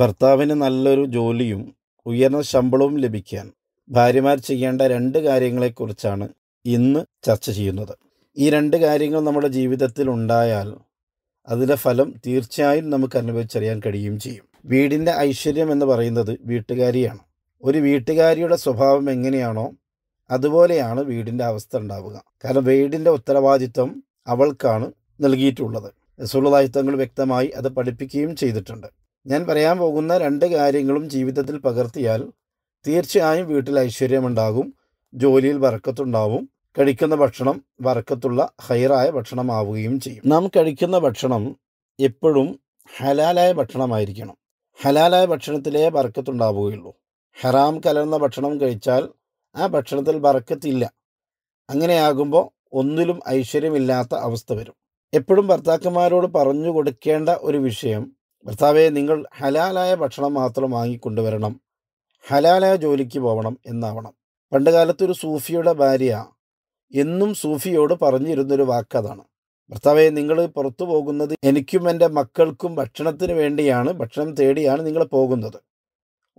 ഭർത്താവിന് നല്ലൊരു ജോലിയും ഉയർന്ന ശമ്പളവും ലഭിക്കാൻ ഭാര്യമാർ ചെയ്യേണ്ട രണ്ട് കാര്യങ്ങളെക്കുറിച്ചാണ് ഇന്ന് ചർച്ച ചെയ്യുന്നത് ഈ രണ്ട് കാര്യങ്ങൾ നമ്മുടെ ജീവിതത്തിൽ ഉണ്ടായാൽ അതിൻ്റെ ഫലം തീർച്ചയായും നമുക്ക് അനുഭവിച്ചറിയാൻ കഴിയുകയും ചെയ്യും വീടിൻ്റെ ഐശ്വര്യം എന്ന് പറയുന്നത് വീട്ടുകാരിയാണ് ഒരു വീട്ടുകാരിയുടെ സ്വഭാവം എങ്ങനെയാണോ അതുപോലെയാണ് വീടിൻ്റെ അവസ്ഥ ഉണ്ടാവുക കാരണം വീടിൻ്റെ ഉത്തരവാദിത്വം അവൾക്കാണ് നൽകിയിട്ടുള്ളത് റസൂലുള്ളാഹി തങ്ങൾ വ്യക്തമായി അത് പഠിപ്പിക്കുകയും ചെയ്തിട്ടുണ്ട് ഞാൻ പറയാൻ പോകുന്ന രണ്ട് കാര്യങ്ങളും ജീവിതത്തിൽ പകർത്തിയാൽ തീർച്ചയായും വീട്ടിൽ ഐശ്വര്യമുണ്ടാകും ജോലിയിൽ വറക്കത്തുണ്ടാവും കഴിക്കുന്ന ഭക്ഷണം വറക്കത്തുള്ള ഹൈറായ ഭക്ഷണമാവുകയും ചെയ്യും നാം കഴിക്കുന്ന ഭക്ഷണം എപ്പോഴും ഹലാലായ ഭക്ഷണമായിരിക്കണം ഹലാലായ ഭക്ഷണത്തിലേ വറക്കത്തുണ്ടാവുകയുള്ളൂ ഹറാം കലർന്ന ഭക്ഷണം കഴിച്ചാൽ ആ ഭക്ഷണത്തിൽ വറക്കത്തില്ല അങ്ങനെയാകുമ്പോൾ ഒന്നിലും ഐശ്വര്യമില്ലാത്ത അവസ്ഥ വരും എപ്പോഴും ഭർത്താക്കന്മാരോട് പറഞ്ഞു കൊടുക്കേണ്ട ഒരു വിഷയം ഭർത്താവെ നിങ്ങൾ ഹലാലായ ഭക്ഷണം മാത്രം വാങ്ങിക്കൊണ്ടുവരണം ഹലാലായ ജോലിക്ക് പോകണം എന്നാവണം പണ്ട് ഒരു സൂഫിയുടെ ഭാര്യ എന്നും സൂഫിയോട് പറഞ്ഞിരുന്നൊരു വാക്കതാണ് ഭർത്താവെ നിങ്ങൾ പുറത്തു പോകുന്നത് എനിക്കും എൻ്റെ മക്കൾക്കും ഭക്ഷണത്തിന് വേണ്ടിയാണ് ഭക്ഷണം തേടിയാണ് നിങ്ങൾ പോകുന്നത്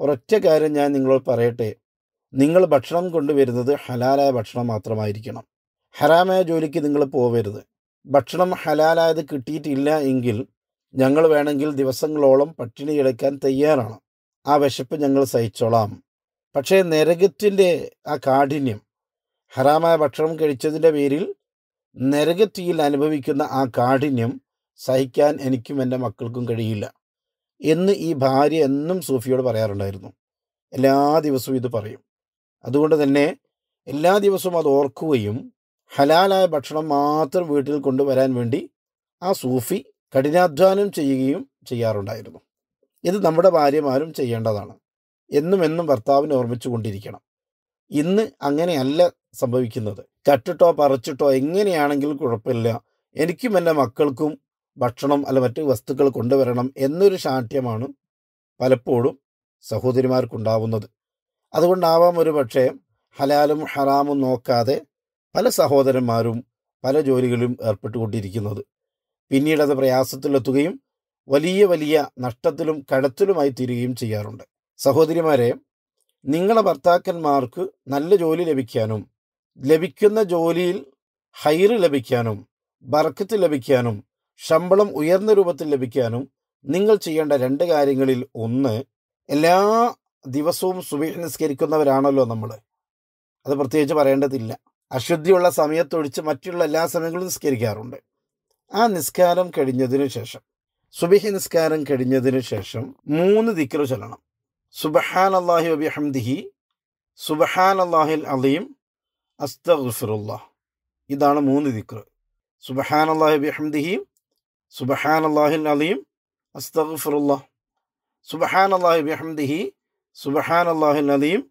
ഒരൊറ്റ കാര്യം ഞാൻ നിങ്ങളോട് പറയട്ടെ നിങ്ങൾ ഭക്ഷണം കൊണ്ടുവരുന്നത് ഹലാലായ ഭക്ഷണം മാത്രമായിരിക്കണം ഹറാമായ ജോലിക്ക് നിങ്ങൾ പോവരുത് ഭക്ഷണം ഹലാലായത് കിട്ടിയിട്ടില്ല എങ്കിൽ ഞങ്ങൾ വേണമെങ്കിൽ ദിവസങ്ങളോളം പട്ടിണി കിടക്കാൻ തയ്യാറാണ് ആ വിശപ്പ് ഞങ്ങൾ സഹിച്ചോളാം പക്ഷേ നരകത്തിൻ്റെ ആ കാഠിന്യം ഹറാമായ ഭക്ഷണം കഴിച്ചതിൻ്റെ പേരിൽ നരകത്തിയിൽ അനുഭവിക്കുന്ന ആ കാഠിന്യം സഹിക്കാൻ എനിക്കും എൻ്റെ മക്കൾക്കും കഴിയില്ല എന്ന് ഈ ഭാര്യ എന്നും സൂഫിയോട് പറയാറുണ്ടായിരുന്നു എല്ലാ ദിവസവും ഇത് പറയും അതുകൊണ്ട് തന്നെ എല്ലാ ദിവസവും അത് ഓർക്കുകയും ഹലാലായ ഭക്ഷണം മാത്രം വീട്ടിൽ കൊണ്ടുവരാൻ വേണ്ടി ആ സൂഫി കഠിനാധ്വാനം ചെയ്യുകയും ചെയ്യാറുണ്ടായിരുന്നു ഇത് നമ്മുടെ ഭാര്യമാരും ചെയ്യേണ്ടതാണ് എന്നും എന്നും ഭർത്താവിനെ ഓർമ്മിച്ചു കൊണ്ടിരിക്കണം ഇന്ന് അങ്ങനെയല്ല സംഭവിക്കുന്നത് കട്ടിട്ടോ പറിച്ചിട്ടോ എങ്ങനെയാണെങ്കിലും കുഴപ്പമില്ല എനിക്കും എൻ്റെ മക്കൾക്കും ഭക്ഷണം അല്ല മറ്റ് വസ്തുക്കൾ കൊണ്ടുവരണം എന്നൊരു ശാഠ്യമാണ് പലപ്പോഴും സഹോദരിമാർക്കുണ്ടാവുന്നത് അതുകൊണ്ടാവാം ഒരു പക്ഷേ ഹലാലും ഹറാമും നോക്കാതെ പല സഹോദരന്മാരും പല ജോലികളിലും ഏർപ്പെട്ടുകൊണ്ടിരിക്കുന്നത് പിന്നീട് അത് പ്രയാസത്തിലെത്തുകയും വലിയ വലിയ നഷ്ടത്തിലും കടത്തിലുമായി തീരുകയും ചെയ്യാറുണ്ട് സഹോദരിമാരെ നിങ്ങളെ ഭർത്താക്കന്മാർക്ക് നല്ല ജോലി ലഭിക്കാനും ലഭിക്കുന്ന ജോലിയിൽ ഹൈറ് ലഭിക്കാനും ബർക്കത്ത് ലഭിക്കാനും ശമ്പളം ഉയർന്ന രൂപത്തിൽ ലഭിക്കാനും നിങ്ങൾ ചെയ്യേണ്ട രണ്ട് കാര്യങ്ങളിൽ ഒന്ന് എല്ലാ ദിവസവും സുബീഷ് നിസ്കരിക്കുന്നവരാണല്ലോ നമ്മൾ അത് പ്രത്യേകിച്ച് പറയേണ്ടതില്ല അശുദ്ധിയുള്ള സമയത്തൊഴിച്ച് മറ്റുള്ള എല്ലാ സമയങ്ങളും നിസ്കരിക്കാറുണ്ട് ആ നിസ്കാരം കഴിഞ്ഞതിനു ശേഷം സുബിഹി നിസ്കാരം കഴിഞ്ഞതിനു ശേഷം മൂന്ന് ദിക്കറ് ചൊല്ലണം സുബഹാൻ അള്ളാഹി അബി ഹംദിഹി സുബഹാൻ അള്ളാഹിൽ അലീം അസ്തഫിറുല്ലാ ഇതാണ് മൂന്ന് ദിക്കറ് സുബഹാൻ അള്ളാഹി അബി ഹംദിഹി സുബഹാൻ അള്ളാഹിൽ അലീം അസ്തഫിറുല്ലാ സുബഹാൻ അള്ളാഹി അബി ഹംദിഹി സുബഹാൻ അള്ളാഹിൽ അലീം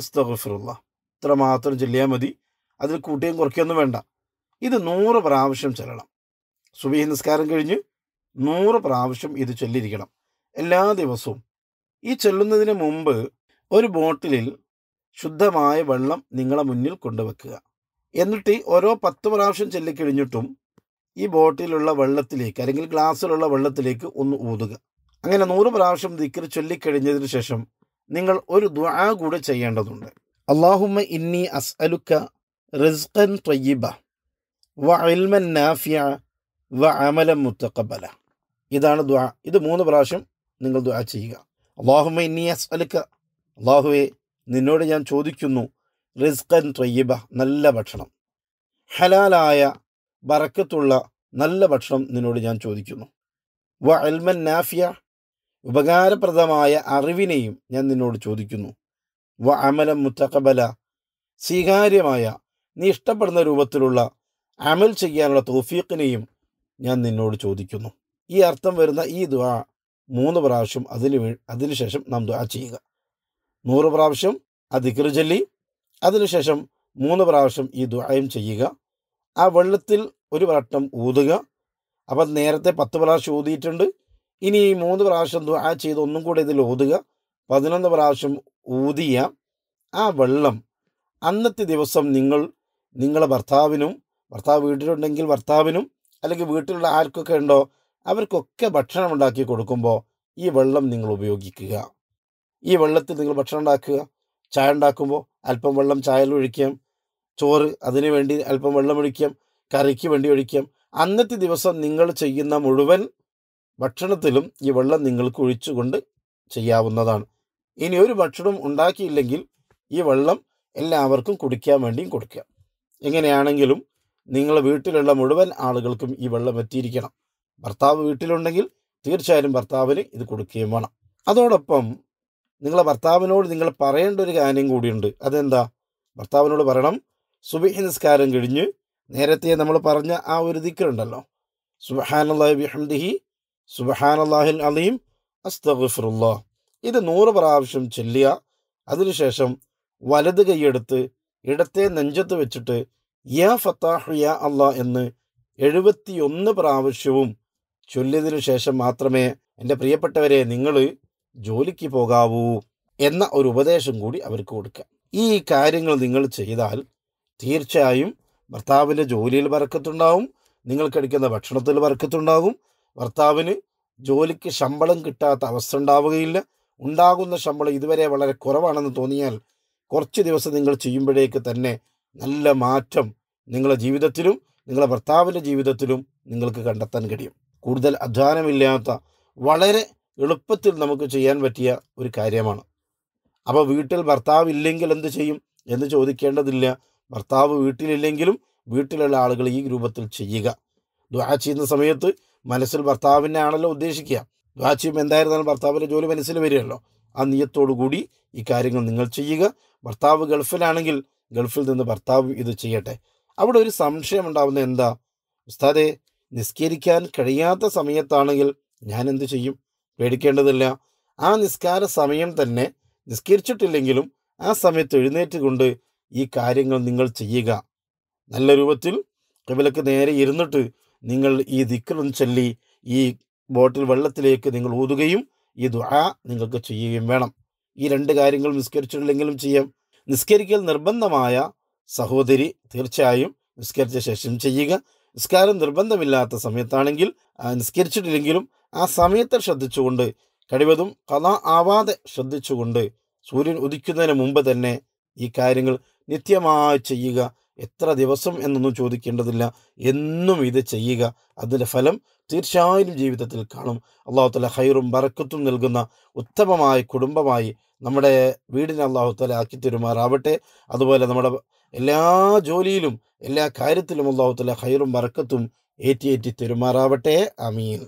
അസ്തഫിറുല്ലാ ഇത്ര മാത്രം ചൊല്ലിയാൽ മതി അതിൽ കൂട്ടിയും കുറയ്ക്കുകയൊന്നും വേണ്ട ഇത് നൂറ് പ്രാവശ്യം ചെല്ലണം സുബീ നിസ്കാരം കഴിഞ്ഞ് നൂറ് പ്രാവശ്യം ഇത് ചൊല്ലിയിരിക്കണം എല്ലാ ദിവസവും ഈ ചൊല്ലുന്നതിന് മുമ്പ് ഒരു ബോട്ടിലിൽ ശുദ്ധമായ വെള്ളം നിങ്ങളുടെ മുന്നിൽ കൊണ്ടുവെക്കുക എന്നിട്ട് ഓരോ പത്ത് പ്രാവശ്യം ചൊല്ലിക്കഴിഞ്ഞിട്ടും ഈ ബോട്ടിലുള്ള വെള്ളത്തിലേക്ക് അല്ലെങ്കിൽ ഗ്ലാസ്സിലുള്ള വെള്ളത്തിലേക്ക് ഒന്ന് ഊതുക അങ്ങനെ നൂറ് പ്രാവശ്യം ദിക്കർ ചൊല്ലിക്കഴിഞ്ഞതിന് ശേഷം നിങ്ങൾ ഒരു ദ്വാ കൂടെ ചെയ്യേണ്ടതുണ്ട് അള്ളാഹുമ്മ ഇന്നി അസ്അലുക്ക റിസ്ഖൻ ത്വയ്യബ വ ഇൽമൻ നാഫിയ വ അമല മുത്തക്കബല ഇതാണ് ദ്വാ ഇത് മൂന്ന് പ്രാവശ്യം നിങ്ങൾ ദ്വാ ചെയ്യുക അള്ളാഹുമ ഇന്നി അസ്അലുക്ക അള്ളാഹുവെ നിന്നോട് ഞാൻ ചോദിക്കുന്നു റിസ്ഖൻ ത്വയ്യബ നല്ല ഭക്ഷണം ഹലാലായ ബറക്കത്തുള്ള നല്ല ഭക്ഷണം നിന്നോട് ഞാൻ ചോദിക്കുന്നു വ അൽമൻ നാഫിയ ഉപകാരപ്രദമായ അറിവിനെയും ഞാൻ നിന്നോട് ചോദിക്കുന്നു വ അമല മുത്തക്കബല സ്വീകാര്യമായ നീ ഇഷ്ടപ്പെടുന്ന രൂപത്തിലുള്ള അമൽ ചെയ്യാനുള്ള തോഫീഖിനെയും ഞാൻ നിന്നോട് ചോദിക്കുന്നു ഈ അർത്ഥം വരുന്ന ഈ ദ മൂന്ന് പ്രാവശ്യം അതിന് അതിനുശേഷം നാം ദ ചെയ്യുക നൂറ് പ്രാവശ്യം അതിക്ർ ചൊല്ലി അതിനുശേഷം മൂന്ന് പ്രാവശ്യം ഈ ദ്വായം ചെയ്യുക ആ വെള്ളത്തിൽ ഒരു വട്ടം ഊതുക അപ്പം നേരത്തെ പത്ത് പ്രാവശ്യം ഊതിയിട്ടുണ്ട് ഇനി ഈ മൂന്ന് പ്രാവശ്യം ദുആ ചെയ്ത് ഒന്നും കൂടെ ഇതിൽ ഊതുക പതിനൊന്ന് പ്രാവശ്യം ഊതിയ ആ വെള്ളം അന്നത്തെ ദിവസം നിങ്ങൾ നിങ്ങളെ ഭർത്താവിനും ഭർത്താവ് വീട്ടിലുണ്ടെങ്കിൽ ഭർത്താവിനും അല്ലെങ്കിൽ വീട്ടിലുള്ള ആർക്കൊക്കെ ഉണ്ടോ അവർക്കൊക്കെ ഭക്ഷണം ഉണ്ടാക്കി കൊടുക്കുമ്പോൾ ഈ വെള്ളം നിങ്ങൾ ഉപയോഗിക്കുക ഈ വെള്ളത്തിൽ നിങ്ങൾ ഭക്ഷണം ഉണ്ടാക്കുക ചായ ഉണ്ടാക്കുമ്പോൾ അല്പം വെള്ളം ചായയിൽ ഒഴിക്കാം ചോറ് അതിനു വേണ്ടി അല്പം വെള്ളം ഒഴിക്കാം കറിക്ക് വേണ്ടി ഒഴിക്കാം അന്നത്തെ ദിവസം നിങ്ങൾ ചെയ്യുന്ന മുഴുവൻ ഭക്ഷണത്തിലും ഈ വെള്ളം നിങ്ങൾക്ക് ഒഴിച്ചുകൊണ്ട് ചെയ്യാവുന്നതാണ് ഇനി ഒരു ഭക്ഷണം ഉണ്ടാക്കിയില്ലെങ്കിൽ ഈ വെള്ളം എല്ലാവർക്കും കുടിക്കാൻ വേണ്ടിയും കൊടുക്കാം എങ്ങനെയാണെങ്കിലും നിങ്ങളെ വീട്ടിലുള്ള മുഴുവൻ ആളുകൾക്കും ഈ വെള്ളം എത്തിയിരിക്കണം ഭർത്താവ് വീട്ടിലുണ്ടെങ്കിൽ തീർച്ചയായും ഭർത്താവിന് ഇത് കൊടുക്കുകയും വേണം അതോടൊപ്പം നിങ്ങളെ ഭർത്താവിനോട് നിങ്ങൾ പറയേണ്ട ഒരു കാര്യം കൂടിയുണ്ട് അതെന്താ ഭർത്താവിനോട് പറയണം സുബഹി നിസ്കാരം കഴിഞ്ഞ് നേരത്തെ നമ്മൾ പറഞ്ഞ ആ ഒരു ദിക്കറുണ്ടല്ലോ സുബഹാനല്ലാഹി ബിഹംദിഹി സുബഹാനല്ലാഹിൽ അലീം അസ്തഗഫിറുല്ലാ ഇത് നൂറ് പ്രാവശ്യം ചൊല്ലുക അതിനുശേഷം വലത് കൈയെടുത്ത് ഇടത്തെ നെഞ്ചത്ത് വെച്ചിട്ട് യാ ഫത്താഹ് യാ അള്ളാ എന്ന് എഴുപത്തിയൊന്ന് പ്രാവശ്യവും ചൊല്ലിയതിനു ശേഷം മാത്രമേ എൻ്റെ പ്രിയപ്പെട്ടവരെ നിങ്ങൾ ജോലിക്ക് പോകാവൂ എന്ന ഒരു ഉപദേശം കൂടി അവർക്ക് കൊടുക്കാം ഈ കാര്യങ്ങൾ നിങ്ങൾ ചെയ്താൽ തീർച്ചയായും ഭർത്താവിൻ്റെ ജോലിയിൽ വറക്കത്തുണ്ടാവും നിങ്ങൾ കഴിക്കുന്ന ഭക്ഷണത്തിൽ വറക്കത്തുണ്ടാകും ഭർത്താവിന് ജോലിക്ക് ശമ്പളം കിട്ടാത്ത അവസ്ഥ ഉണ്ടാവുകയില്ല ഉണ്ടാകുന്ന ശമ്പളം ഇതുവരെ വളരെ കുറവാണെന്ന് തോന്നിയാൽ കുറച്ച് ദിവസം നിങ്ങൾ ചെയ്യുമ്പോഴേക്ക് തന്നെ നല്ല മാറ്റം നിങ്ങളുടെ ജീവിതത്തിലും നിങ്ങളുടെ ഭർത്താവിൻ്റെ ജീവിതത്തിലും നിങ്ങൾക്ക് കണ്ടെത്താൻ കഴിയും കൂടുതൽ അധ്വാനമില്ലാത്ത വളരെ എളുപ്പത്തിൽ നമുക്ക് ചെയ്യാൻ പറ്റിയ ഒരു കാര്യമാണ് അപ്പോൾ വീട്ടിൽ ഭർത്താവ് ഇല്ലെങ്കിൽ എന്ത് ചെയ്യും എന്ന് ചോദിക്കേണ്ടതില്ല ഭർത്താവ് വീട്ടിലില്ലെങ്കിലും വീട്ടിലുള്ള ആളുകൾ ഈ രൂപത്തിൽ ചെയ്യുക ദ്വാ ചെയ്യുന്ന സമയത്ത് മനസ്സിൽ ഭർത്താവിനെ ആണല്ലോ ഉദ്ദേശിക്കുക ദ്വാ ചെയ്യുമ്പോൾ എന്തായിരുന്നാലും ഭർത്താവിൻ്റെ ജോലി മനസ്സിൽ വരികയല്ലോ ആ കൂടി കാര്യങ്ങൾ നിങ്ങൾ ചെയ്യുക ഭർത്താവ് ഗൾഫിലാണെങ്കിൽ ഗൾഫിൽ നിന്ന് ഭർത്താവ് ഇത് ചെയ്യട്ടെ അവിടെ ഒരു സംശയം ഉണ്ടാവുന്ന എന്താ ഉസ്താദെ നിസ്കരിക്കാൻ കഴിയാത്ത സമയത്താണെങ്കിൽ ഞാൻ എന്ത് ചെയ്യും പേടിക്കേണ്ടതില്ല ആ നിസ്കാര സമയം തന്നെ നിസ്കരിച്ചിട്ടില്ലെങ്കിലും ആ സമയത്ത് എഴുന്നേറ്റ് കൊണ്ട് ഈ കാര്യങ്ങൾ നിങ്ങൾ ചെയ്യുക നല്ല രൂപത്തിൽ കബിലക്ക് നേരെ ഇരുന്നിട്ട് നിങ്ങൾ ഈ ദിക്കറും ചൊല്ലി ഈ ബോട്ടിൽ വെള്ളത്തിലേക്ക് നിങ്ങൾ ഊതുകയും ഈ ദുആ നിങ്ങൾക്ക് ചെയ്യുകയും വേണം ഈ രണ്ട് കാര്യങ്ങൾ നിസ്കരിച്ചിട്ടില്ലെങ്കിലും ചെയ്യാം നിസ്കരിക്കൽ നിർബന്ധമായ സഹോദരി തീർച്ചയായും നിസ്കരിച്ച ശേഷം ചെയ്യുക നിസ്കാരം നിർബന്ധമില്ലാത്ത സമയത്താണെങ്കിൽ നിസ്കരിച്ചിട്ടില്ലെങ്കിലും ആ സമയത്തെ ശ്രദ്ധിച്ചുകൊണ്ട് കഴിവതും കഥ ആവാതെ ശ്രദ്ധിച്ചുകൊണ്ട് സൂര്യൻ ഉദിക്കുന്നതിന് മുമ്പ് തന്നെ ഈ കാര്യങ്ങൾ നിത്യമായി ചെയ്യുക എത്ര ദിവസം എന്നൊന്നും ചോദിക്കേണ്ടതില്ല എന്നും ഇത് ചെയ്യുക അതിൻ്റെ ഫലം തീർച്ചയായും ജീവിതത്തിൽ കാണും അള്ളാഹുത്തല ഹൈറും ബറക്കത്തും നൽകുന്ന ഉത്തമമായ കുടുംബമായി നമ്മുടെ വീടിനെ അള്ളാഹുത്തല ആക്കി തരുമാറാവട്ടെ അതുപോലെ നമ്മുടെ എല്ലാ ജോലിയിലും എല്ലാ കാര്യത്തിലും അള്ളാഹുത്തല ഹൈറും ബറക്കത്തും ഏറ്റി ഏറ്റി തരുമാറാവട്ടെ അമീൻ